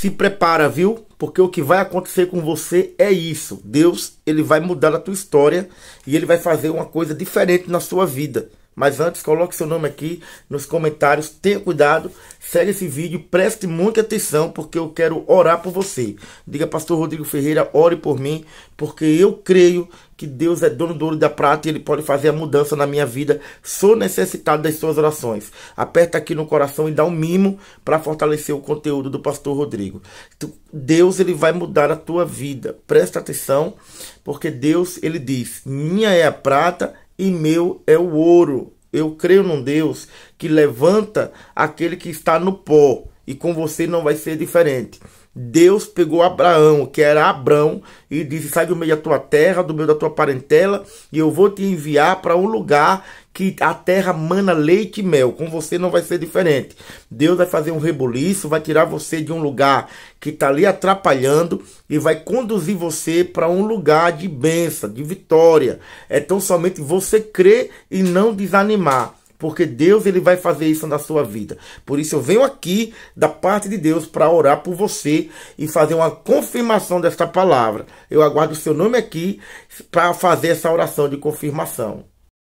se prepara, viu? Porque o que vai acontecer com você é isso. Deus, ele vai mudar a tua história e ele vai fazer uma coisa diferente na sua vida. Mas antes, coloque seu nome aqui nos comentários. Tenha cuidado, segue esse vídeo, preste muita atenção, porque eu quero orar por você. Diga, pastor Rodrigo Ferreira, ore por mim, porque eu creio que Deus é dono do ouro e da prata e Ele pode fazer a mudança na minha vida. Sou necessitado das suas orações. Aperta aqui no coração e dá um mimo para fortalecer o conteúdo do Pastor Rodrigo. Deus ele vai mudar a tua vida. Presta atenção, porque Deus ele diz: minha é a prata e meu é o ouro. Eu creio num Deus que levanta aquele que está no pó, e com você não vai ser diferente. Deus pegou Abraão, que era Abrão, e disse: Sai do meio da tua terra, do meio da tua parentela, e eu vou te enviar para um lugar que a terra mana leite e mel. Com você não vai ser diferente. Deus vai fazer um rebuliço, vai tirar você de um lugar que está ali atrapalhando e vai conduzir você para um lugar de bênção, de vitória. É tão somente você crer e não desanimar porque Deus ele vai fazer isso na sua vida. Por isso eu venho aqui da parte de Deus para orar por você e fazer uma confirmação desta palavra. Eu aguardo o seu nome aqui para fazer essa oração de confirmação.